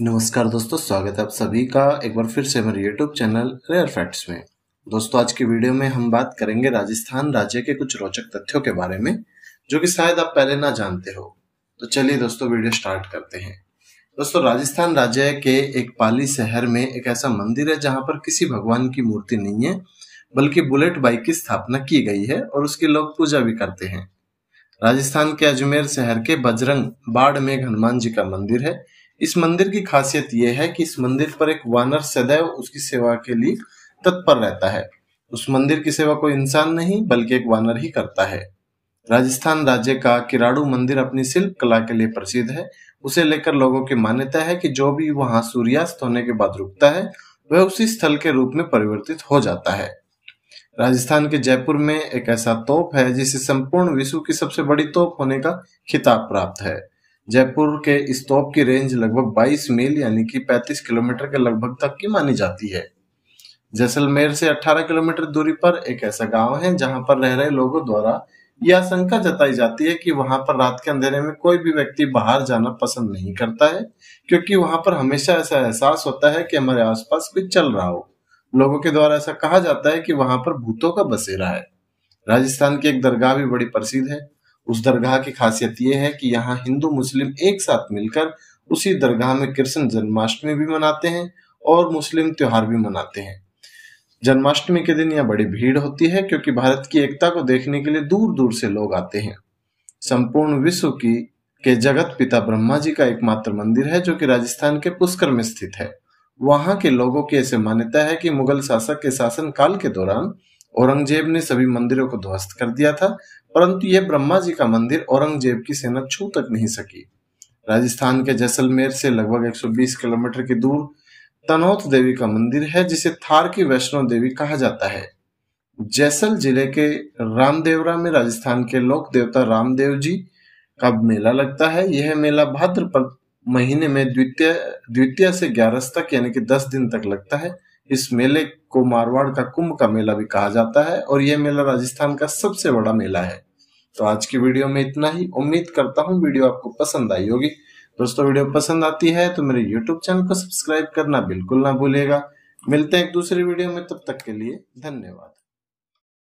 नमस्कार दोस्तों स्वागत है आप सभी का एक बार फिर से हमारे यूट्यूब चैनल रेयर फैक्ट्स में दोस्तों आज की वीडियो में हम बात करेंगे राजस्थान राज्य के कुछ रोचक तथ्यों के बारे में जो कि शायद आप पहले ना जानते हो तो चलिए दोस्तों वीडियो स्टार्ट करते हैं दोस्तों राजस्थान राज्य के एक पाली शहर में एक ऐसा मंदिर है जहाँ पर किसी भगवान की मूर्ति नहीं है बल्कि बुलेट बाइक की स्थापना की गई है और उसकी लोग पूजा भी करते हैं राजस्थान के अजमेर शहर के बजरंग बाड़ में हनुमान जी का मंदिर है इस मंदिर की खासियत यह है कि इस मंदिर पर एक वानर सदैव उसकी सेवा के लिए तत्पर रहता है उस मंदिर की सेवा कोई इंसान नहीं बल्कि एक वानर ही करता है राजस्थान राज्य का किराड़ू मंदिर अपनी शिल्प कला के लिए प्रसिद्ध है उसे लेकर लोगों की मान्यता है कि जो भी वहां सूर्यास्त होने के बाद रुकता है वह उसी स्थल के रूप में परिवर्तित हो जाता है राजस्थान के जयपुर में एक ऐसा तोप है जिसे संपूर्ण विश्व की सबसे बड़ी तोप होने का खिताब प्राप्त है जयपुर के इस की रेंज लगभग 22 मील यानी कि 35 किलोमीटर के लगभग तक की मानी जाती है जैसलमेर से 18 किलोमीटर दूरी पर एक ऐसा गांव है जहां पर रह रहे लोगों द्वारा यह आशंका जताई जाती है कि वहां पर रात के अंधेरे में कोई भी व्यक्ति बाहर जाना पसंद नहीं करता है क्योंकि वहां पर हमेशा ऐसा एहसास होता है कि हमारे आसपास कुछ चल रहा हो लोगों के द्वारा ऐसा कहा जाता है कि वहां पर भूतों का बसेरा है राजस्थान की एक दरगाह भी बड़ी प्रसिद्ध है उस दरगाह की खासियत यह है कि यहाँ हिंदू मुस्लिम एक साथ मिलकर उसी दरगाह में कृष्ण जन्माष्टमी भी मनाते हैं और मुस्लिम त्योहार भी मनाते हैं जन्माष्टमी के दिन यहाँ बड़ी भीड़ होती है क्योंकि भारत की एकता को देखने के लिए दूर दूर से लोग आते हैं संपूर्ण विश्व की के जगत पिता ब्रह्मा जी का एकमात्र मंदिर है जो कि राजस्थान के पुष्कर में स्थित है वहां के लोगों की ऐसे मान्यता है कि मुगल शासक के शासन काल के दौरान औरंगजेब ने सभी मंदिरों को ध्वस्त कर दिया था परंतु यह ब्रह्मा जी का मंदिर औरंगजेब की सेना छू तक नहीं सकी राजस्थान के जैसलमेर से लगभग 120 किलोमीटर की दूर तनौत देवी का मंदिर है जिसे थार की वैष्णो देवी कहा जाता है जैसल जिले के रामदेवरा में राजस्थान के लोक देवता रामदेव जी का मेला लगता है यह मेला भाद्रपद महीने में द्वितीय द्वितीय से ग्यारह तक यानी कि दस दिन तक लगता है इस मेले को मारवाड़ का कुंभ का मेला भी कहा जाता है और यह मेला राजस्थान का सबसे बड़ा मेला है तो आज की वीडियो में इतना ही उम्मीद करता हूँ वीडियो आपको पसंद आई होगी दोस्तों वीडियो पसंद आती है तो मेरे यूट्यूब चैनल को सब्सक्राइब करना बिल्कुल ना भूलेगा मिलते हैं एक दूसरे वीडियो में तब तक के लिए धन्यवाद